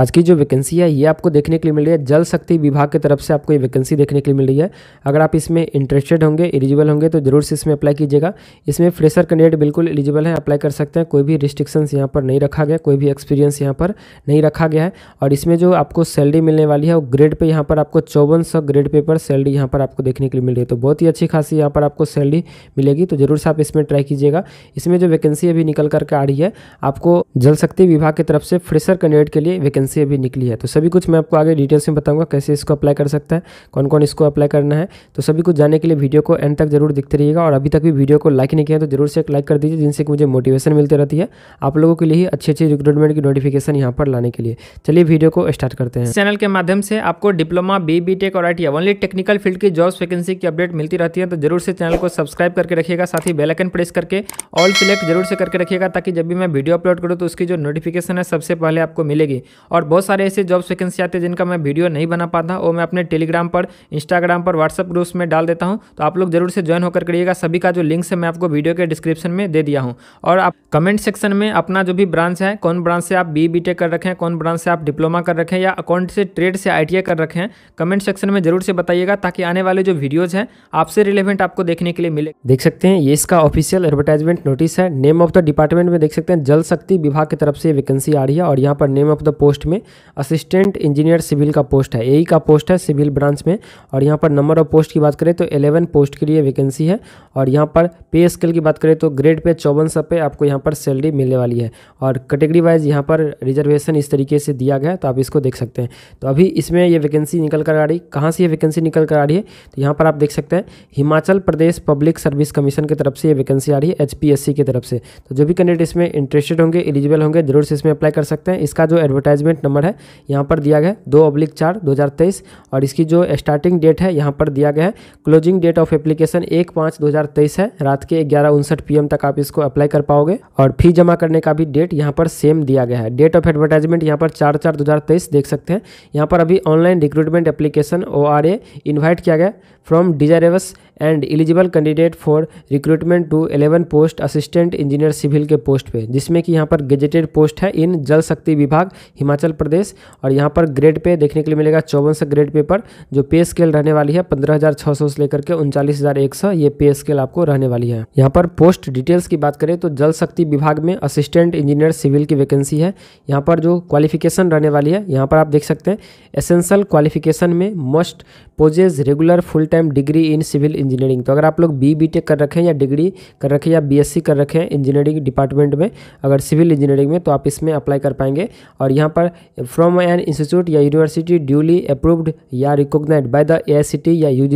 आज की जो वैकेंसी है ये आपको देखने के लिए मिल रही है जल शक्ति विभाग की तरफ से आपको ये वैकेंसी देखने के लिए मिल रही है अगर आप इसमें इंटरेस्टेड होंगे एलिजिबल होंगे तो जरूर से इसमें अप्लाई कीजिएगा इसमें फ्रेशर कैंडिडेट बिल्कुल एलिजिबल है अप्लाई कर सकते हैं कोई भी रिस्ट्रिक्शंस यहाँ पर नहीं रखा गया कोई भी एक्सपीरियंस यहाँ पर नहीं रखा गया है और इसमें जो आपको सैलरी मिलने वाली है वो ग्रेड पर यहाँ पर आपको चौवन ग्रेड पे पर सैलरी यहाँ पर आपको देखने के लिए मिल रही है तो बहुत ही अच्छी खासी यहाँ पर आपको सैलरी मिलेगी तो जरूर से आप इसमें ट्राई कीजिएगा इसमें जो वैकेंसी अभी निकल करके आ रही है आपको जल शक्ति विभाग की तरफ से फ्रेशर कैंडिडेट के लिए वैकेंसी वैकेंसी अभी निकली है तो सभी कुछ मैं आपको आगे डिटेल्स में बताऊंगा कैसे इसको अप्लाई कर सकता है कौन कौन इसको अप्लाई करना है तो सभी कुछ जानने के लिए वीडियो को एंड तक जरूर दिखते रहिएगा और अभी तक भी वीडियो को लाइक नहीं किया तो जरूर से एक लाइक कर दीजिए जिनसे मुझे मोटिवेशन मिलती रहती है आप लोगों के लिए ही अच्छी अच्छी रिक्रूटमेंट की नोटिफिकेशन यहाँ पर लाने के लिए चलिए वीडियो को स्टार्ट करते हैं चैनल के माध्यम से आपको डिप्लोमा बी बी और आई ओनली टेक्निकल फील्ड की जॉब्स वैकेंसी की अपडेट मिलती रहती है तो जरूर से चैनल को सब्सक्राइब करके रखिएगा साथ ही बेलाइकन प्रेस करके ऑल सिलेक्ट जरूर से करके रखिएगा ताकि जब भी मैं वीडियो अपलोड करूँ तो उसकी जो नोटिफिकेशन है सबसे पहले आपको मिलेगी और और बहुत सारे ऐसे जॉब्स वैकेंसी आते हैं जिनका मैं वीडियो नहीं बना पाता वो मैं अपने टेलीग्राम पर इंस्टाग्राम पर व्हाट्सअप ग्रुप्स में डाल देता हूँ तो आप लोग जरूर से ज्वाइन होकर करिएगा सभी का जो लिंक है मैं आपको वीडियो के डिस्क्रिप्शन में दे दिया हूँ और आप कमेंट सेक्शन में अपना जो भी ब्रांच है कौन ब्रांच से आप बी बी कर रखें कौन ब्रांच से आप डिप्लोमा कर रखें या अकाउंट से ट्रेड से आई कर रखें कमेंट सेक्शन में जरूर से बताइएगा ताकि आने वाले जो वीडियोज़ हैं आपसे रिलेवेंट आपको देखने के लिए मिले देख सकते हैं ये इसका ऑफिशियल एडवर्टाइजमेंट नोटिस है नेम ऑफ द डिपार्टमेंट में देख सकते हैं जल शक्ति विभाग की तरफ से वैकेंसी आ रही है और यहाँ पर नेम ऑफ द पोस्ट में असिस्टेंट इंजीनियर सिविल का पोस्ट है यही e का पोस्ट है सिविल ब्रांच में और यहाँ पर नंबर ऑफ पोस्ट की बात करें तो एलेवन पोस्ट के लिए वैकेंसी है और यहाँ पर पे स्केल की बात करें तो ग्रेड पे चौवन सौ पे आपको यहाँ पर सैलरी मिलने वाली है और कैटेगरी वाइज यहाँ पर रिजर्वेशन इस तरीके से दिया गया है तो आप इसको देख सकते हैं तो अभी इसमें ये वैकेंसी निकल कर आ रही कहाँ से ये वैकेंसी निकल कर आ रही है तो यहाँ पर आप देख सकते हैं Himachal Pradesh public service commission की तरफ से ये वैकेंसी आ रही है एच की तरफ से तो जो भी कैंडिडेट इसमें इंटरेस्टेड होंगे एलिजिबल होंगे जरूर से इसमें अप्लाई कर सकते हैं इसका जो एडवर्टाइजमेंट कॉन्टैक्ट नंबर है यहाँ पर दिया गया है दो अब्लिक चार दो हज़ार तेईस और इसकी जो स्टार्टिंग डेट है यहाँ पर दिया गया है क्लोजिंग डेट ऑफ एप्लीकेशन एक पाँच दो हज़ार तेईस है रात के ग्यारह उनसठ पी तक आप इसको अप्लाई कर पाओगे और फी जमा करने का भी डेट यहाँ पर सेम दिया गया है डेट ऑफ एडवर्टाइजमेंट यहाँ पर चार चार दो हज़ार तेईस देख सकते हैं यहाँ पर अभी online recruitment application O R A invite किया गया from desirous and eligible candidate for recruitment to 11 post assistant engineer civil के पोस्ट पे जिसमें कि यहाँ पर गेजेटेड पोस्ट है इन जल शक्ति विभाग हिमाचल हिमाचल प्रदेश और यहाँ पर ग्रेड पे देखने के लिए मिलेगा चौवन सौ ग्रेड पे पर जो पे स्केल रहने वाली है पंद्रह हज़ार छः सौ से लेकर के उनचालीस हज़ार एक सौ ये पे स्केल आपको रहने वाली है यहाँ पर पोस्ट डिटेल्स की बात करें तो जल शक्ति विभाग में असिस्टेंट इंजीनियर सिविल की वैकेंसी है यहाँ पर जो क्वालिफिकेशन रहने वाली है यहाँ पर आप देख सकते हैं एसेंशियल क्वालिफिकेशन में must possess regular full time degree in civil engineering तो अगर आप लोग बी बी टेक कर रखें या डिग्री कर रखें या बी एस सी कर रखें इंजीनियरिंग डिपार्टमेंट में अगर सिविल इंजीनियरिंग में तो आप इसमें अप्लाई कर पाएंगे और यहाँ पर फ्रॉम एन इंस्टीट्यूट या यूनिवर्सिटी ड्यूली अप्रूव्ड या रिकोगनाइज बाय द ए या यू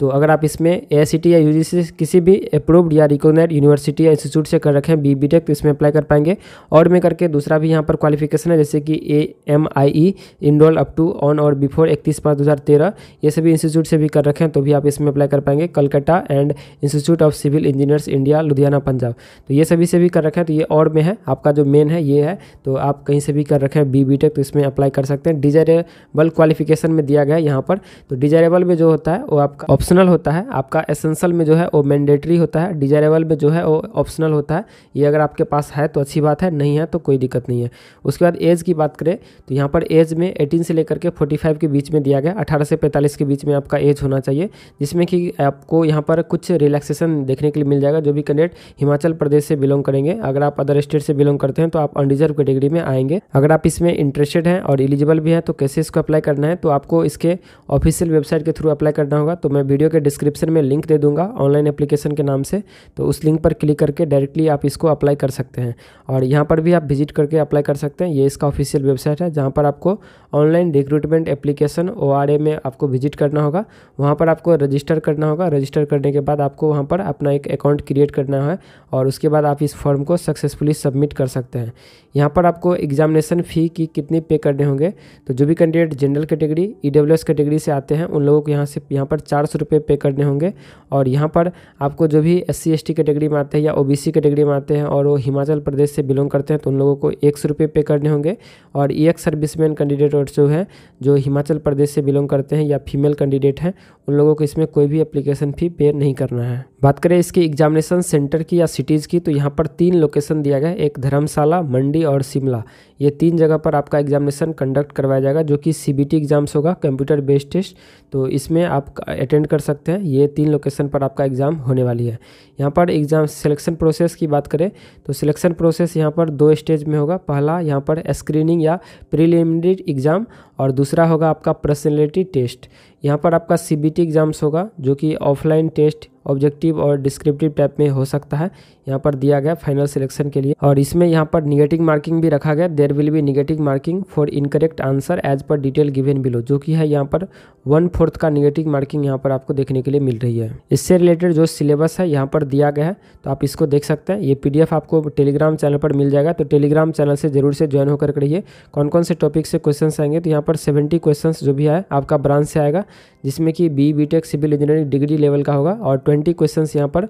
तो अगर आप इसमें ए या यू किसी भी अप्रूव्ड या रिकोगनाइज यूनिवर्सिटी या इंस्टीट्यूट से कर रखें बी बी टेक तो इसमें अप्लाई कर पाएंगे और में करके दूसरा भी यहाँ पर क्वालिफिकेशन है जैसे कि A M I E enrol up to on और बिफोर इकतीस पाँच दो हज़ार तेरह ये सभी इंस्टीट्यूट से भी कर रखें तो भी आप इसमें अप्लाई कर पाएंगे Calcutta and institute of civil engineers India Ludhiana Punjab तो ये सभी से भी कर रखें तो ये और में है आपका जो मेन है ये है तो आप कहीं से भी कर रखें बी बी तो इसमें अप्लाई कर सकते हैं डिजायरेबल क्वालिफिकेशन में दिया गया यहाँ पर तो डिजायरेबल में जो होता है वो आपका ऑप्शनल होता है आपका एसेंशल में जो है वो मैंडेटरी होता है डिजायरेबल में जो है वो ऑप्शनल होता है ये अगर आपके पास है तो अच्छी बात है नहीं है तो कोई दिक्कत नहीं है उसके बाद एज की बात करें तो यहाँ पर एज में एटीन से लेकर के फोर्टी के बीच में दिया गया अठारह से पैंतालीस के बीच में आपका एज होना चाहिए जिसमें कि आपको यहाँ पर कुछ रिलैक्सेशन देखने के लिए मिल जाएगा जो भी कैंडिडेट हिमाचल प्रदेश से बिलोंग करेंगे अगर आप अदर स्टेट से बिलोंग करते हैं तो आप अनडिजर्व कैटेगरी में आएंगे अगर आप इसमें इंटरेस्टेड हैं और एलिजिबल भी हैं तो कैसे इसको अप्लाई करना है तो आपको इसके ऑफिशियल वेबसाइट के थ्रू अप्लाई करना होगा तो मैं वीडियो के डिस्क्रिप्शन में लिंक दे दूंगा ऑनलाइन एप्लीकेशन के नाम से तो उस लिंक पर क्लिक करके डायरेक्टली आप इसको अप्लाई कर सकते हैं और यहाँ पर भी आप विजिट करके अप्लाई कर सकते हैं ये इसका ऑफिशियल वेबसाइट है जहाँ पर आपको ऑनलाइन रिक्रूटमेंट एप्लीकेशन ओ में आपको विजिट विजिट करना होगा वहाँ पर आपको रजिस्टर करना होगा रजिस्टर करने के बाद आपको वहाँ पर अपना एक अकाउंट क्रिएट करना है और उसके बाद आप इस फॉर्म को सक्सेसफुली सबमिट कर सकते हैं यहाँ पर आपको एग्जामिनेशन फ़ी की कितनी पे करने होंगे तो जो भी candidate general category E category से आते हैं उन लोगों को यहाँ से यहाँ पर चार सौ रुपये पे करने होंगे और यहाँ पर आपको जो भी एस सी कैटेगरी में आते हैं या ओ कैटेगरी में आते हैं और वो हिमाचल प्रदेश से बिलोंग करते हैं तो उन लोगों को एक सौ पे करने होंगे और ई एक्स सर्विसमैन कैंडिडेट जो है जो हिमाचल प्रदेश से बिलोंग करते हैं या फीमेल कैंडिडेट हैं उन लोगों को इसमें कोई भी अप्लीकेशन फ़ी पे नहीं करना है बात करें इसकी एग्जामिनेशन सेंटर की या सिटीज़ की तो यहाँ पर तीन लोकेशन दिया गया है एक धर्मशाला मंडी और शिमला ये तीन जगह पर आपका एग्जामिनेशन कंडक्ट करवाया जाएगा जो कि सी एग्ज़ाम्स होगा कंप्यूटर बेस्ड टेस्ट तो इसमें आप अटेंड कर सकते हैं ये तीन लोकेशन पर आपका एग्ज़ाम होने वाली है यहाँ पर एग्ज़ाम सिलेक्शन प्रोसेस की बात करें तो सिलेक्शन प्रोसेस यहाँ पर दो स्टेज में होगा पहला यहाँ पर स्क्रीनिंग या प्रिलिमिनरी एग्ज़ाम और दूसरा होगा आपका पर्सनैलिटी टेस्ट यहाँ पर आपका सी एग्ज़ाम्स होगा जो कि ऑफलाइन टेस्ट ऑब्जेक्टिव और डिस्क्रिप्टिव टाइप में हो सकता है यहाँ पर दिया गया फाइनल सिलेक्शन के लिए और इसमें यहाँ पर निगेटिव मार्किंग भी रखा गया there will be negative marking for incorrect answer as per detail given below जो कि है यहाँ पर वन फोर्थ का निगेटिव मार्किंग यहाँ पर आपको देखने के लिए मिल रही है इससे रिलेटेड जो सिलेबस है यहाँ पर दिया गया है तो आप इसको देख सकते हैं ये पी आपको टेलीग्राम चैनल पर मिल जाएगा तो टेलीग्राम चैनल से जरूर से ज्वाइन होकर रहिए कौन कौन से टॉपिक से क्वेश्चन आएंगे तो यहाँ पर सेवेंटी क्वेश्चन जो भी है आपका ब्रांच से आएगा जिसमें कि B B civil engineering degree level का होगा और ट्वेंटी क्वेश्चंस यहाँ पर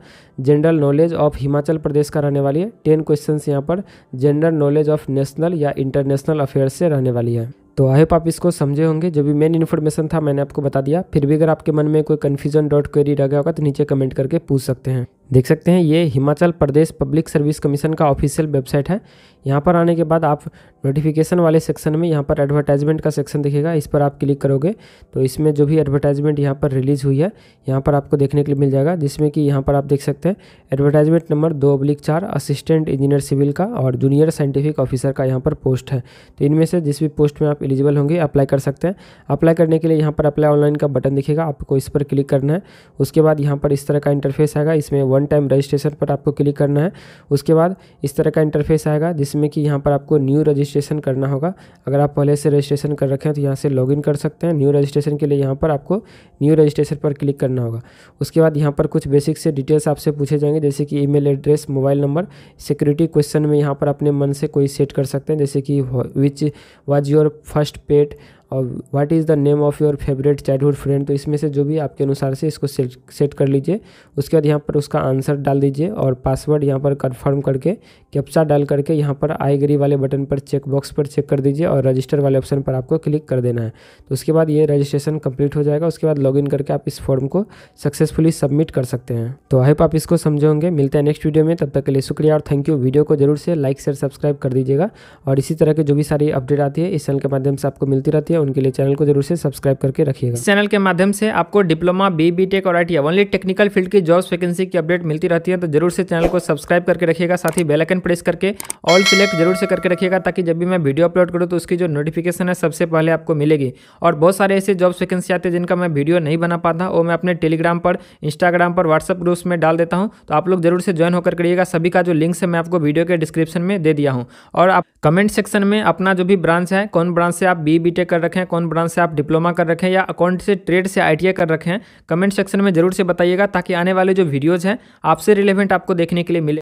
general knowledge of Himachal Pradesh का रहने वाली है टेन क्वेश्चंस यहाँ पर जनरल नॉलेज ऑफ नेशनल या इंटरनेशनल अफेयर्स से रहने वाली है तो आई होप आप इसको समझे होंगे जो भी मेन इन्फॉर्मेशन था मैंने आपको बता दिया फिर भी अगर आपके मन में कोई कन्फ्यूजन डॉट क्वेरी रह गया होगा तो नीचे कमेंट करके पूछ सकते हैं देख सकते हैं ये Himachal Pradesh public service commission का ऑफिशियल वेबसाइट है यहाँ पर आने के बाद आप नोटिफिकेशन वाले सेक्शन में यहाँ पर एडवर्टाइजमेंट का सेक्शन दिखेगा इस पर आप क्लिक करोगे तो इसमें जो भी एडवर्टाइजमेंट यहाँ पर रिलीज़ हुई है यहाँ पर आपको देखने के लिए मिल जाएगा जिसमें कि यहाँ पर आप देख सकते हैं एडवर्टाइजमेंट नंबर दो अब्लिक चार असिस्टेंट इंजीनियर सिविल का और जूनियर साइंटिफिक ऑफिसर का यहाँ पर पोस्ट है तो इनमें से जिस भी पोस्ट में आप एलिजिबल होंगे अप्लाई कर सकते हैं अप्लाई करने के लिए यहाँ पर अप्लाई ऑनलाइन का बटन दिखेगा आपको इस पर क्लिक करना है उसके बाद यहाँ पर इस तरह का इंटरफेस आएगा इसमें वन टाइम रजिस्ट्रेशन पर आपको क्लिक करना है उसके बाद इस तरह का इंटरफेस आएगा जिसमें कि यहाँ पर आपको न्यू रजिस्ट्रेशन करना होगा अगर आप पहले से रजिस्ट्रेशन कर रखें तो यहाँ से लॉग कर सकते हैं न्यू रजिस्ट्रेशन के लिए यहाँ पर आपको न्यू रजिस्ट्रेशन पर क्लिक करना होगा उसके बाद यहाँ पर कुछ बेसिक से डिटेल्स आपसे पूछे जाएंगे जैसे कि E address mobile number security question में यहाँ पर अपने मन से कोई सेट कर सकते हैं जैसे कि which was your first pet और what is the name of your favourite childhood friend तो इसमें से जो भी आपके अनुसार से इसको सेट सेट कर लीजिए उसके बाद यहाँ पर उसका आंसर डाल दीजिए और पासवर्ड यहाँ पर कन्फर्म करके कैप्चा डाल करके यहाँ पर आई ग्री वाले बटन पर चेक बॉक्स पर चेक कर दीजिए और रजिस्टर वाले ऑप्शन पर आपको क्लिक कर देना है तो उसके बाद ये रजिस्ट्रेशन कम्प्लीट हो जाएगा उसके बाद लॉग करके आप इस फॉर्म को सक्सेसफुली सबमिट कर सकते हैं तो आई आप इसको समझे होंगे मिलते हैं नेक्स्ट वीडियो में तब तक के लिए शुक्रिया और थैंक यू वीडियो को जरूर से लाइक शेयर सब्सक्राइब कर दीजिएगा और इसी तरह के जो भी सारी अपडेट आती है इस चैनल के माध्यम से आपको मिलती रहती है है उनके लिए चैनल को जरूर से सब्सक्राइब करके रखिएगा चैनल के माध्यम से आपको डिप्लोमा बी बी टेक और आई ओनली टेक्निकल फील्ड की जॉब वैकेंसी की अपडेट मिलती रहती है तो जरूर से चैनल को सब्सक्राइब करके रखिएगा साथ ही बेलाइकन प्रेस करके ऑल सिलेक्ट जरूर से करके रखिएगा ताकि जब भी मैं वीडियो अपलोड करूँ तो उसकी जो नोटिफिकेशन है सबसे पहले आपको मिलेगी और बहुत सारे ऐसे जॉब वैकेंसी आते हैं जिनका मैं वीडियो नहीं बना पाता वो मैं अपने टेलीग्राम पर इंस्टाग्राम पर व्हाट्सअप ग्रुप्स में डाल देता हूँ तो आप लोग जरूर से ज्वाइन होकर करिएगा सभी का जो लिंक है मैं आपको वीडियो के डिस्क्रिप्शन में दे दिया हूँ और आप कमेंट सेक्शन में अपना जो भी ब्रांच है कौन ब्रांच से आप बी बी टेक कर रखे हैं कौन ब्रांच से आप डिप्लोमा कर रखें या अकाउंट से ट्रेड से आई कर रखें कमेंट सेक्शन में जरूर से बताइएगा ताकि आने वाले जो वीडियोज़ हैं आपसे रिलेवेंट आपको देखने के लिए मिले